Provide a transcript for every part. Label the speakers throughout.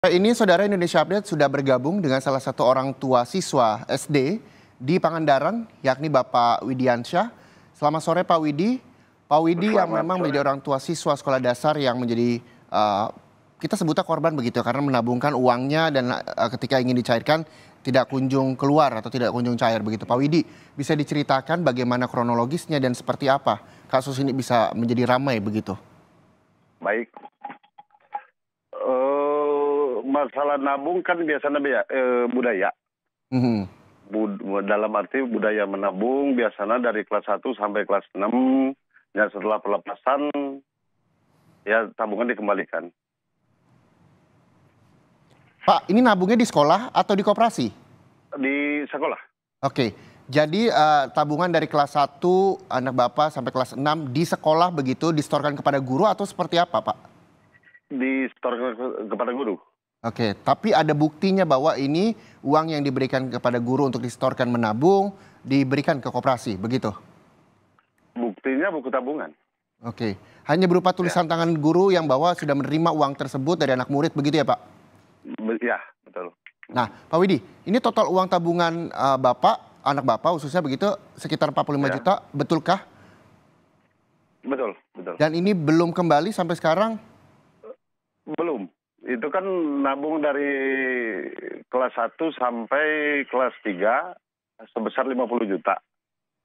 Speaker 1: Eh, ini Saudara Indonesia Update sudah bergabung dengan salah satu orang tua siswa SD di Pangandaran, yakni Bapak Widiansyah. Selamat sore Pak Widi. Pak Widi Selamat yang memang sore. menjadi orang tua siswa sekolah dasar yang menjadi, uh, kita sebutnya korban begitu karena menabungkan uangnya dan uh, ketika ingin dicairkan tidak kunjung keluar atau tidak kunjung cair begitu. Pak Widi, bisa diceritakan bagaimana kronologisnya dan seperti apa kasus ini bisa menjadi ramai begitu?
Speaker 2: Baik. Uh masalah nabung kan biasanya eh, budaya. Mm-hmm. Bud, dalam arti budaya menabung biasanya dari kelas 1 sampai kelas 6 dan ya, setelah pelepasan ya tabungan dikembalikan.
Speaker 1: Pak, ini nabungnya di sekolah atau di koperasi? Di sekolah. Oke. Jadi uh, tabungan dari kelas 1 anak Bapak sampai kelas 6 di sekolah begitu distorkan kepada guru atau seperti apa, Pak?
Speaker 2: Distorkan kepada guru.
Speaker 1: Oke, tapi ada buktinya bahwa ini uang yang diberikan kepada guru untuk disetorkan menabung diberikan ke koperasi, begitu?
Speaker 2: Buktinya buku tabungan.
Speaker 1: Oke, hanya berupa tulisan ya. tangan guru yang bahwa sudah menerima uang tersebut dari anak murid, begitu ya Pak?
Speaker 2: Ya, betul.
Speaker 1: Nah, Pak Widi, ini total uang tabungan uh, Bapak, anak Bapak khususnya begitu, sekitar 45 ya. juta, betulkah? Betul, betul. Dan ini belum kembali sampai sekarang?
Speaker 2: itu kan nabung dari kelas 1 sampai kelas 3 sebesar 50 juta.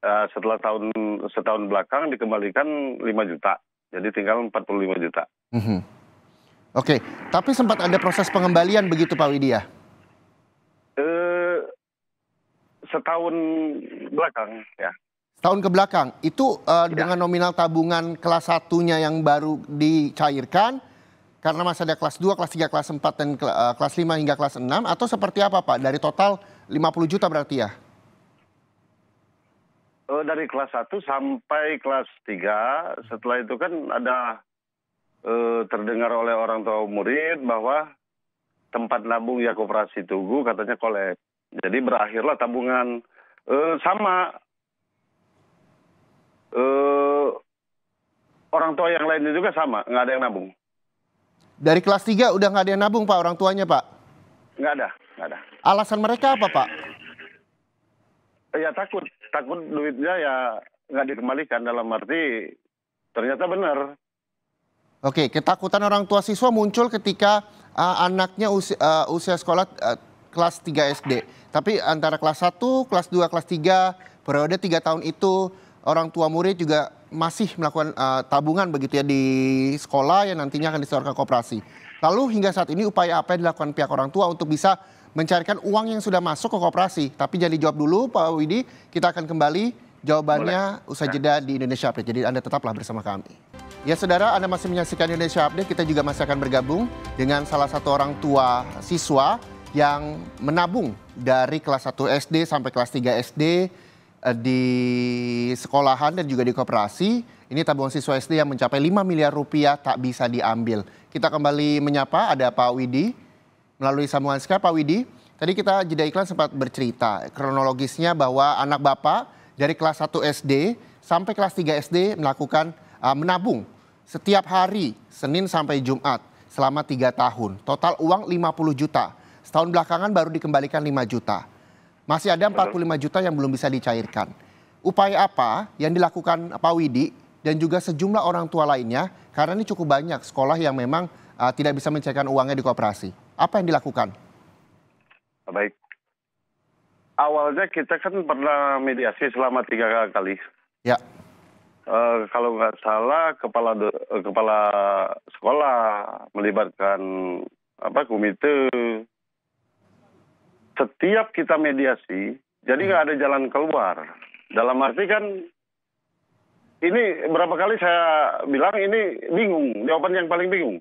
Speaker 2: Eh, setelah tahun setahun belakang dikembalikan 5 juta. Jadi tinggal 45 juta.
Speaker 1: Mm -hmm. Oke, okay. tapi sempat ada proses pengembalian begitu Pak Widya?
Speaker 2: Eh, setahun belakang ya.
Speaker 1: Tahun ke belakang. Itu uh, ya. dengan nominal tabungan kelas satunya yang baru dicairkan karena masih ada kelas 2, kelas 3, kelas 4, dan eh, kelas 5 hingga kelas 6 atau seperti apa Pak dari total 50 juta berarti ya?
Speaker 2: Oh, dari kelas 1 sampai kelas 3 setelah itu kan ada eh, terdengar oleh orang tua murid bahwa tempat nabung ya Rasi Tugu katanya kolek. Jadi berakhirlah tabungan eh, sama eh, orang tua yang lainnya juga sama, nggak ada yang nabung.
Speaker 1: Dari kelas 3 udah nggak ada yang nabung Pak orang tuanya Pak?
Speaker 2: Nggak ada, nggak ada.
Speaker 1: Alasan mereka apa Pak?
Speaker 2: Ya takut, takut duitnya ya nggak dikembalikan dalam arti ternyata benar.
Speaker 1: Oke, ketakutan orang tua siswa muncul ketika uh, anaknya usia, uh, usia sekolah uh, kelas 3 SD. Tapi antara kelas 1, kelas 2, kelas 3, periode 3 tahun itu orang tua murid juga masih melakukan uh, tabungan begitu ya di sekolah yang nantinya akan disetorkan koperasi. Lalu hingga saat ini upaya apa yang dilakukan pihak orang tua untuk bisa mencarikan uang yang sudah masuk ke koperasi. Tapi jadi jawab dulu Pak Widi, kita akan kembali jawabannya Boleh. usai jeda di Indonesia Update. Jadi Anda tetaplah bersama kami. Ya saudara, Anda masih menyaksikan Indonesia Update. Kita juga masih akan bergabung dengan salah satu orang tua siswa yang menabung dari kelas 1 SD sampai kelas 3 SD eh, di sekolahan dan juga di koperasi, ini tabungan siswa SD yang mencapai 5 miliar rupiah tak bisa diambil. Kita kembali menyapa ada Pak Widi melalui sambungan Skype. Pak Widi, tadi kita jeda iklan sempat bercerita kronologisnya bahwa anak Bapak dari kelas 1 SD sampai kelas 3 SD melakukan uh, menabung setiap hari Senin sampai Jumat selama 3 tahun. Total uang 50 juta. Setahun belakangan baru dikembalikan 5 juta. Masih ada 45 juta yang belum bisa dicairkan upaya apa yang dilakukan Pak Widi dan juga sejumlah orang tua lainnya karena ini cukup banyak sekolah yang memang uh, tidak bisa mencairkan uangnya di kooperasi. Apa yang dilakukan?
Speaker 2: Baik. Awalnya kita kan pernah mediasi selama tiga kali. Ya. Uh, kalau nggak salah kepala uh, kepala sekolah melibatkan apa komite setiap kita mediasi jadi nggak hmm. ada jalan keluar dalam arti kan ini berapa kali saya bilang ini bingung, jawaban yang paling bingung.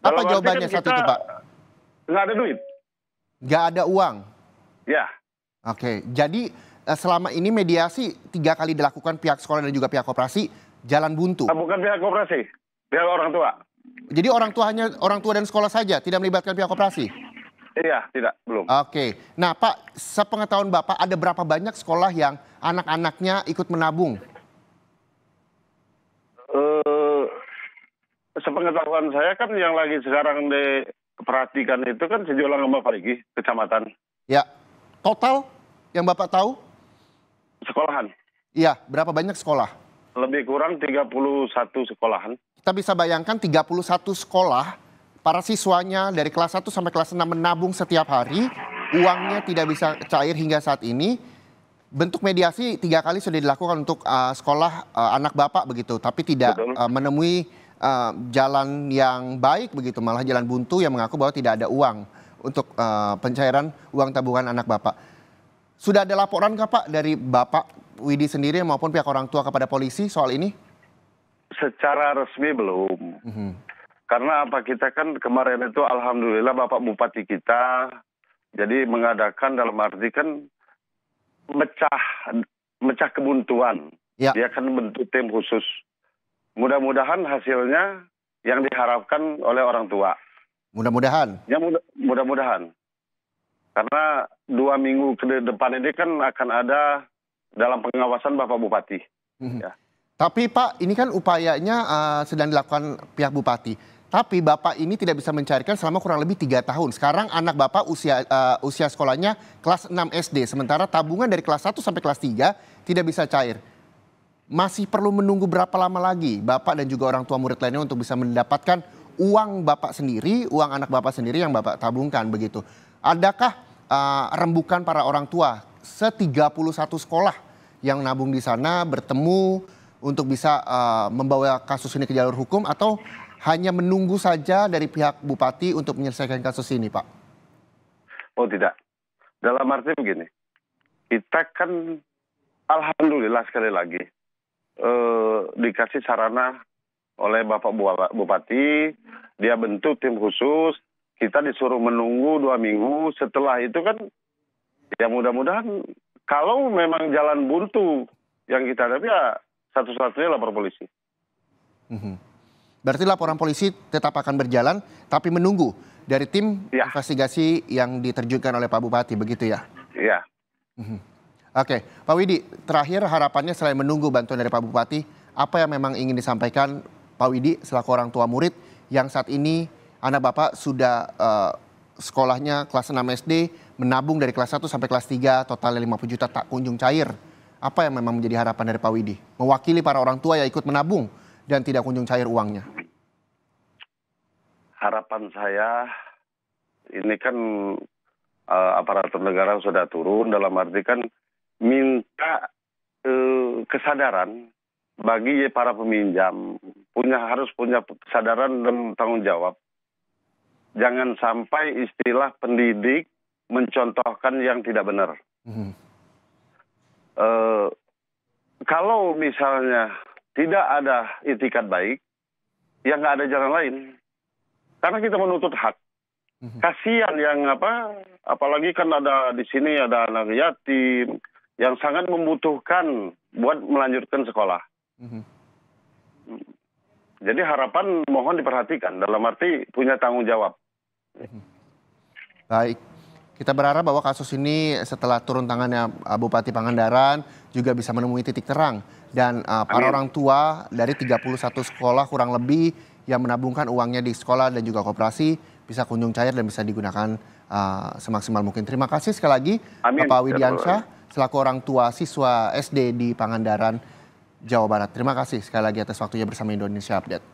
Speaker 2: Dalam Apa kan jawabannya kan satu itu Pak? Nggak ada duit.
Speaker 1: Nggak ada uang? Ya. Oke, jadi eh, selama ini mediasi tiga kali dilakukan pihak sekolah dan juga pihak operasi jalan buntu? Ah,
Speaker 2: bukan pihak operasi, pihak orang tua.
Speaker 1: Jadi orang tua orang tua dan sekolah saja, tidak melibatkan pihak operasi?
Speaker 2: Iya, tidak, belum.
Speaker 1: Oke. Nah, Pak, sepengetahuan Bapak ada berapa banyak sekolah yang anak-anaknya ikut menabung?
Speaker 2: Uh, sepengetahuan saya kan yang lagi sekarang diperhatikan itu kan sejulang sama Parigi, kecamatan.
Speaker 1: Ya. Total yang Bapak tahu? Sekolahan. Iya, berapa banyak sekolah?
Speaker 2: Lebih kurang 31 sekolahan.
Speaker 1: Kita bisa bayangkan 31 sekolah para siswanya dari kelas 1 sampai kelas 6 menabung setiap hari, uangnya tidak bisa cair hingga saat ini. Bentuk mediasi tiga kali sudah dilakukan untuk uh, sekolah uh, anak bapak begitu, tapi tidak uh, menemui uh, jalan yang baik begitu, malah jalan buntu yang mengaku bahwa tidak ada uang untuk uh, pencairan uang tabungan anak bapak. Sudah ada laporan kah Pak dari Bapak Widi sendiri maupun pihak orang tua kepada polisi soal ini?
Speaker 2: Secara resmi belum. Mm -hmm. Karena apa kita kan kemarin itu alhamdulillah Bapak Bupati kita jadi mengadakan dalam arti kan mecah mecah kebuntuan. Ya. Dia kan bentuk tim khusus. Mudah-mudahan hasilnya yang diharapkan oleh orang tua.
Speaker 1: Mudah-mudahan.
Speaker 2: Ya mudah-mudahan. Karena dua minggu ke depan ini kan akan ada dalam pengawasan Bapak Bupati.
Speaker 1: Mhm. Ya. Tapi Pak, ini kan upayanya uh, sedang dilakukan pihak bupati. Tapi Bapak ini tidak bisa mencarikan selama kurang lebih tiga tahun. Sekarang anak Bapak usia uh, usia sekolahnya kelas 6 SD. Sementara tabungan dari kelas 1 sampai kelas 3 tidak bisa cair. Masih perlu menunggu berapa lama lagi Bapak dan juga orang tua murid lainnya untuk bisa mendapatkan uang Bapak sendiri, uang anak Bapak sendiri yang Bapak tabungkan begitu. Adakah uh, rembukan para orang tua setiga puluh satu sekolah yang nabung di sana bertemu untuk bisa uh, membawa kasus ini ke jalur hukum atau hanya menunggu saja dari pihak bupati untuk menyelesaikan kasus ini, Pak?
Speaker 2: Oh tidak. Dalam arti begini, kita kan alhamdulillah sekali lagi eh, dikasih sarana oleh Bapak Bupati, dia bentuk tim khusus, kita disuruh menunggu dua minggu. Setelah itu kan, ya mudah-mudahan kalau memang jalan buntu yang kita hadapi ya satu-satunya lapor polisi.
Speaker 1: Hmm. Berarti laporan polisi tetap akan berjalan, tapi menunggu dari tim ya. investigasi yang diterjunkan oleh Pak Bupati, begitu ya?
Speaker 2: Iya. Hmm.
Speaker 1: Oke, Pak Widi, terakhir harapannya selain menunggu bantuan dari Pak Bupati, apa yang memang ingin disampaikan Pak Widi selaku orang tua murid yang saat ini anak Bapak sudah uh, sekolahnya kelas 6 SD, menabung dari kelas 1 sampai kelas 3, totalnya 50 juta tak kunjung cair. Apa yang memang menjadi harapan dari Pak Widi? Mewakili para orang tua yang ikut menabung dan tidak kunjung cair uangnya.
Speaker 2: Harapan saya ini kan uh, eh, aparatur negara sudah turun dalam arti kan minta uh, kesadaran bagi para peminjam punya harus punya kesadaran dan tanggung jawab. Jangan sampai istilah pendidik mencontohkan yang tidak benar. Mm -hmm. Eh, kalau misalnya tidak ada itikat baik, ya nggak ada jalan lain. Karena kita menuntut hak. Mhm. Kasihan yang apa, apalagi kan ada di sini ada anak yatim yang sangat membutuhkan buat melanjutkan sekolah. Mhm. Jadi harapan mohon diperhatikan dalam arti punya tanggung jawab. Mhm.
Speaker 1: Baik. Kita berharap bahwa kasus ini setelah turun tangannya uh, Bupati Pangandaran juga bisa menemui titik terang dan uh, para orang tua dari 31 sekolah kurang lebih yang menabungkan uangnya di sekolah dan juga kooperasi bisa kunjung cair dan bisa digunakan uh, semaksimal mungkin. Terima kasih sekali lagi Amin. Bapak Widiansyah selaku orang tua siswa SD di Pangandaran Jawa Barat. Terima kasih sekali lagi atas waktunya bersama Indonesia Update.